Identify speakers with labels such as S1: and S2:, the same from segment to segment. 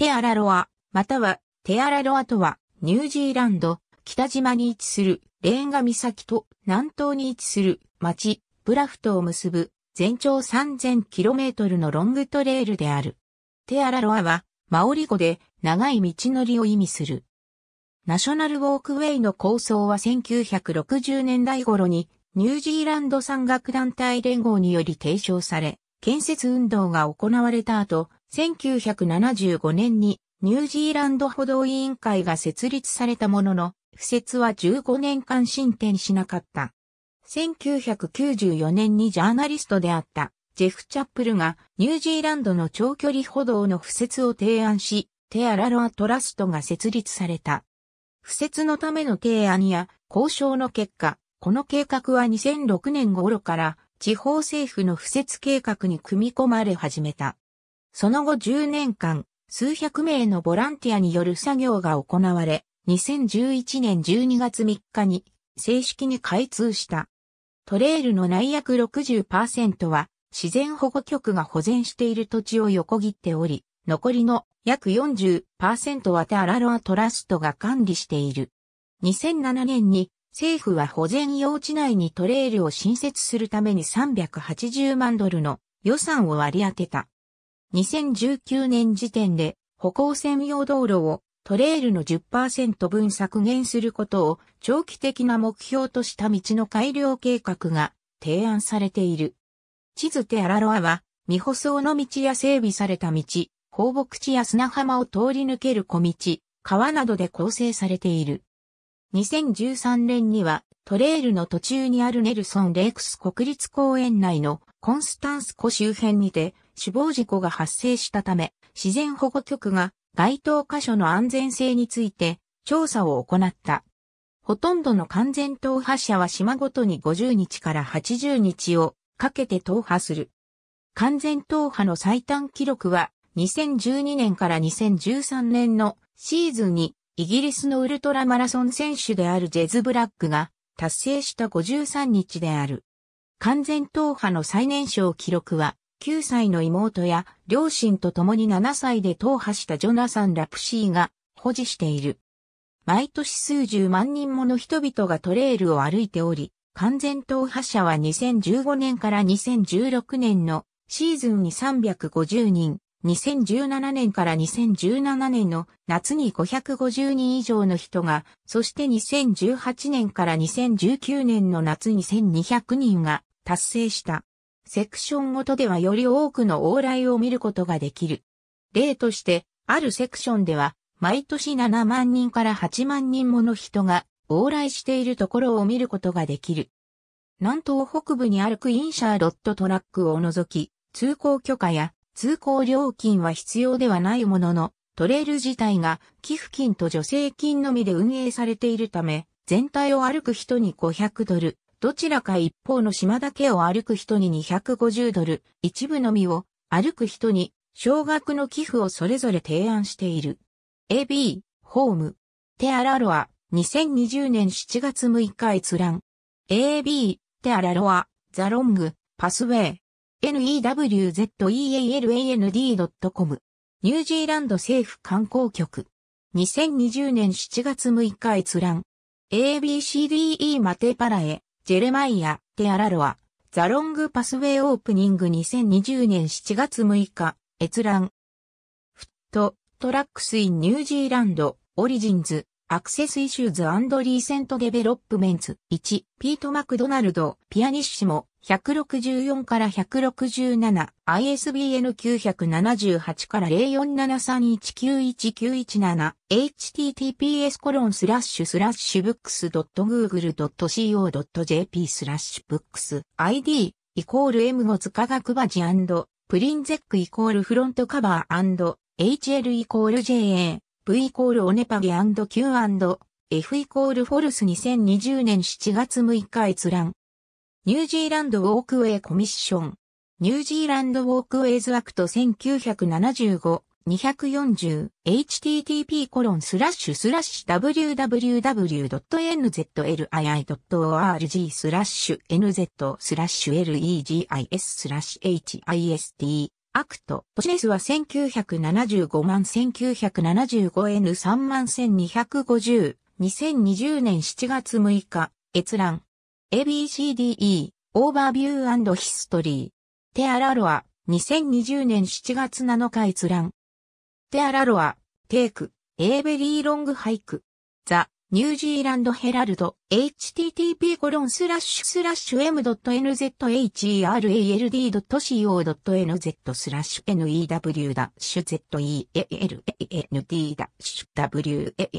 S1: テアラロア、またはテアラロアとは、ニュージーランド、北島に位置するレーンガ岬と南東に位置する町、ブラフトを結ぶ全長 3000km のロングトレールである。テアラロアは、マオリ語で長い道のりを意味する。ナショナルウォークウェイの構想は1960年代頃にニュージーランド山岳団体連合により提唱され、建設運動が行われた後、1975年にニュージーランド歩道委員会が設立されたものの、不設は15年間進展しなかった。1994年にジャーナリストであったジェフ・チャップルがニュージーランドの長距離歩道の不設を提案し、テアラロアトラストが設立された。不設のための提案や交渉の結果、この計画は2006年頃から地方政府の不設計画に組み込まれ始めた。その後10年間、数百名のボランティアによる作業が行われ、2011年12月3日に正式に開通した。トレイルの内約60%は自然保護局が保全している土地を横切っており、残りの約40%はテアラロアトラストが管理している。2007年に政府は保全用地内にトレイルを新設するために380万ドルの予算を割り当てた。2019年時点で歩行専用道路をトレイルの10%分削減することを長期的な目標とした道の改良計画が提案されている。地図テアラロアは未舗装の道や整備された道、放牧地や砂浜を通り抜ける小道、川などで構成されている。2013年にはトレイルの途中にあるネルソン・レイクス国立公園内のコンスタンス湖周辺にて死亡事故が発生したため、自然保護局が該当箇所の安全性について調査を行った。ほとんどの完全踏破者は島ごとに50日から80日をかけて踏破する。完全踏破の最短記録は2012年から2013年のシーズンにイギリスのウルトラマラソン選手であるジェズ・ブラックが達成した53日である。完全党派の最年少記録は、9歳の妹や両親と共に7歳で党派したジョナサン・ラプシーが保持している。毎年数十万人もの人々がトレイルを歩いており、完全党派者は2015年から2016年のシーズンに350人、2017年から2017年の夏に550人以上の人が、そして2018年から2019年の夏に1200人が達成した。セクションごとではより多くの往来を見ることができる。例として、あるセクションでは、毎年7万人から8万人もの人が往来しているところを見ることができる。南東北部にあるクインシャーロットトラックを除き、通行許可や通行料金は必要ではないものの、トレイル自体が寄付金と助成金のみで運営されているため、全体を歩く人に500ドル、どちらか一方の島だけを歩く人に250ドル、一部のみを歩く人に少額の寄付をそれぞれ提案している。AB、ホーム、テアラロア、2020年7月6日閲覧。AB、テアラロア、ザロング、パスウェイ。newzealand.com ニュージーランド政府観光局2020年7月6日閲覧 ABCDE マテパラエジェレマイア・テアラロは、ザ・ロング・パスウェイ・オープニング2020年7月6日、閲覧。フット、トラックス・イン・ニュージーランド、オリジンズ、アクセス・イシューズ・リーセント・デベロップメンツ、1、ピート・マクドナルド、ピアニッシモ、164から 167ISBN 978から0473191917 https コロンスラッシュスラッシュブックス .google.co.jp スラッシュブックス ID イコール M5 科学バジプリンゼックイコールフロントカバー HL イコール JA V イコールオネパゲ &Q&F イコールフォルス2020年7月6日閲覧ニュージーランドウォークウェイコミッション。ニュージーランドウォークウェイズアクト1975。240http コロンスラッシュスラッシュ www.nzlii.org スラッシュ nz スラッシュ legis hist アクト。年ネスは1975万 1975N3 万1250。2020年7月6日。閲覧。ABCDE、オーバービューヒストリー。テアラロア、2020年7月7日閲覧。テアラロア、テイク、エーベリーロングハイク。ザ、ニュージーランドヘラルド、http://m.nzherald.co.nz スラッシュ new zeland a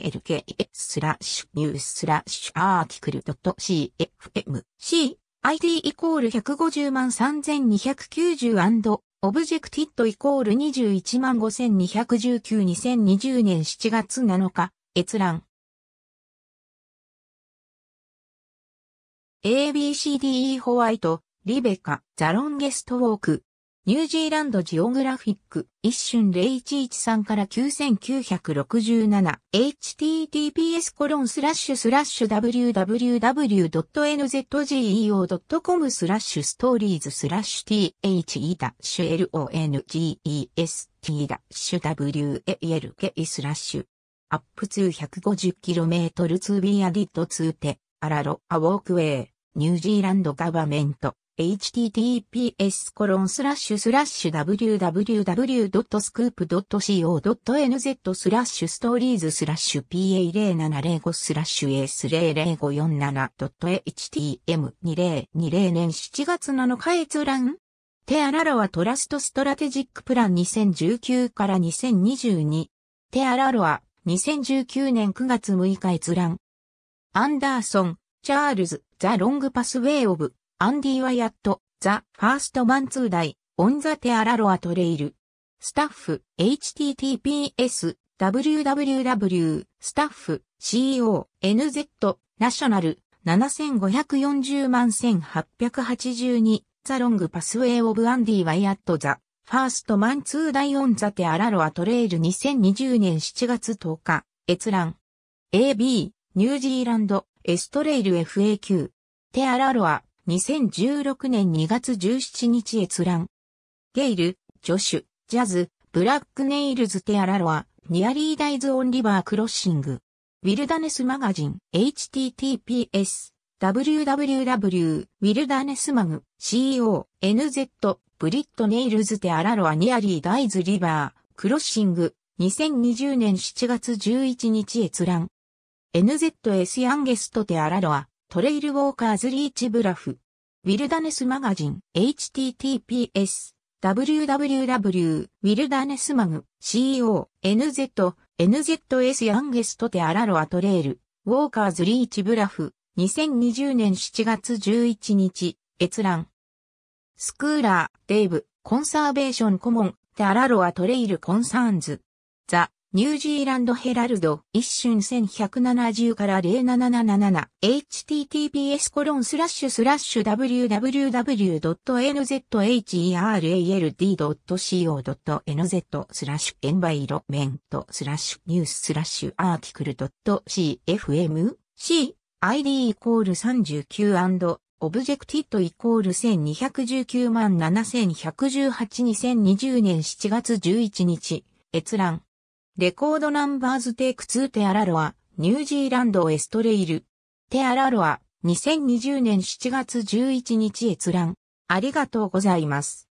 S1: walk スラッシュニューススラッシュアーティクル .cfm c id イコール150万3290オブジェクティットイコール21万5219 2020年7月7日閲覧 ABCDE ホワイト、リベカ、ザロンゲストウォーク。ニュージーランドジオグラフィック、一瞬0113から 9967https コロンスラッシュスラッシュ www.nzgeo.com スラッシュストーリーズスラッシュ the-longes-t-walk スラッシュアップ 250km ツー b アディットツ2てアラロアウォークウェイニュージーランドガバメント、https コロンスラッシュスラッシュ www.scoop.co.nz スラッシュストーリーズスラッシュ pa0705 スラッシュ s00547.htm2020 年7月7日閲覧テアラロアトラストストラテジックプラン2019から2022テアラロア2019年9月6日閲覧アンダーソン、チャールズザ・ロング・パス・ウェイ・オブ、アンディ・ワ Andy Wyatt The First Man 2台 On the t スタッフ https www スタッフ co nz ナショナル7540万1882ザロングパスウェイオブアンディ・ワイアット・ザ・ファーストマンツーダイオン・ザ・テ・アラロア・トレイル2020年7月10日閲覧 AB ニュージーランドエストレイル FAQ。テアラロア、2016年2月17日閲覧。ゲイル、ジョシュ、ジャズ、ブラックネイルズテアラロア、ニアリーダイズオンリバークロッシング。ウィルダネスマガジン、https、www、ウィルダネスマグ、co、nz、ブリットネイルズテアラロアニアリーダイズリバー、クロッシング、2020年7月11日閲覧。NZS ヤンゲストテアラロア、トレイルウォーカーズリーチブラフ。ウィルダネスマガジン、https、www.wildernessmag.co、nz、nzs ヤンゲストテアラロアトレイル、ウォーカーズリーチブラフ、2020年7月11日、閲覧。スクーラー、デーブ、コンサーベーションコモン、テアラロアトレイルコンサーンズ。ザ・ニュージーランドヘラルド、一瞬1170から07777、https コロンスラッシュスラッシュ www.nzherald.co.nz スラッシュエンバイロメントスラッシュニューススラッシュアーティクル .cfm c id イコール 39& オブジェクティットイコール1219万7118 2020年7月11日閲覧レコードナンバーズテイク2テアラロア、ニュージーランドエストレイル。テアラロア、2020年7月11日閲覧。ありがとうございます。